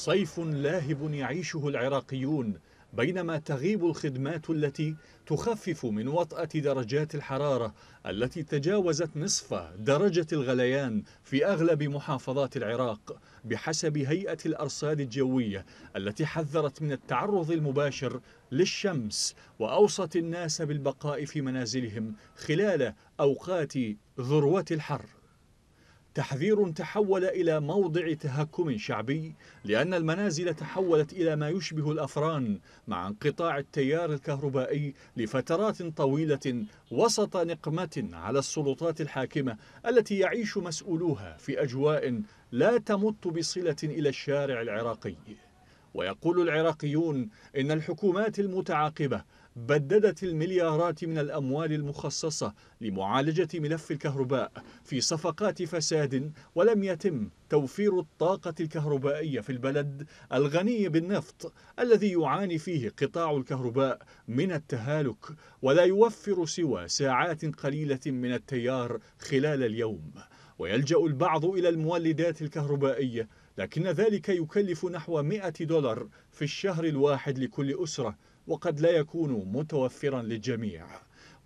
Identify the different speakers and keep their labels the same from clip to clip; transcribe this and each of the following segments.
Speaker 1: صيف لاهب يعيشه العراقيون بينما تغيب الخدمات التي تخفف من وطأة درجات الحرارة التي تجاوزت نصف درجة الغليان في أغلب محافظات العراق بحسب هيئة الأرصاد الجوية التي حذرت من التعرض المباشر للشمس وأوصت الناس بالبقاء في منازلهم خلال أوقات ذروة الحر تحذير تحول إلى موضع تهكم شعبي لأن المنازل تحولت إلى ما يشبه الأفران مع انقطاع التيار الكهربائي لفترات طويلة وسط نقمة على السلطات الحاكمة التي يعيش مسؤولوها في أجواء لا تمت بصلة إلى الشارع العراقي ويقول العراقيون إن الحكومات المتعاقبة بددت المليارات من الأموال المخصصة لمعالجة ملف الكهرباء في صفقات فساد ولم يتم توفير الطاقة الكهربائية في البلد الغني بالنفط الذي يعاني فيه قطاع الكهرباء من التهالك ولا يوفر سوى ساعات قليلة من التيار خلال اليوم ويلجأ البعض إلى المولدات الكهربائية لكن ذلك يكلف نحو 100 دولار في الشهر الواحد لكل أسرة وقد لا يكون متوفرا للجميع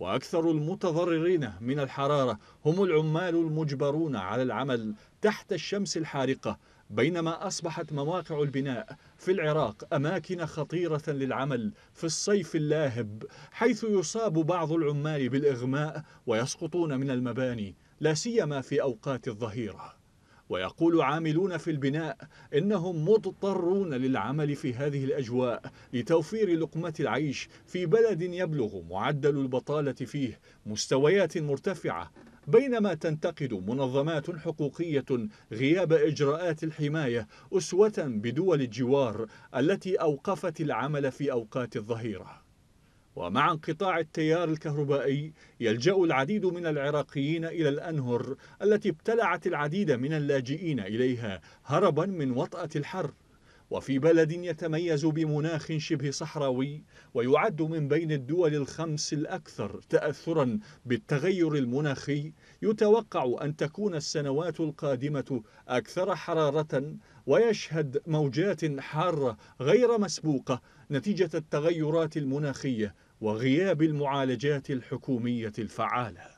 Speaker 1: وأكثر المتضررين من الحرارة هم العمال المجبرون على العمل تحت الشمس الحارقة بينما أصبحت مواقع البناء في العراق أماكن خطيرة للعمل في الصيف اللاهب حيث يصاب بعض العمال بالإغماء ويسقطون من المباني لا سيما في أوقات الظهيره ويقول عاملون في البناء إنهم مضطرون للعمل في هذه الأجواء لتوفير لقمة العيش في بلد يبلغ معدل البطالة فيه مستويات مرتفعة بينما تنتقد منظمات حقوقية غياب إجراءات الحماية أسوة بدول الجوار التي أوقفت العمل في أوقات الظهيره ومع انقطاع التيار الكهربائي يلجأ العديد من العراقيين إلى الأنهر التي ابتلعت العديد من اللاجئين إليها هربا من وطأة الحر وفي بلد يتميز بمناخ شبه صحراوي ويعد من بين الدول الخمس الأكثر تأثرا بالتغير المناخي يتوقع أن تكون السنوات القادمة أكثر حرارة ويشهد موجات حارة غير مسبوقة نتيجة التغيرات المناخية وغياب المعالجات الحكومية الفعالة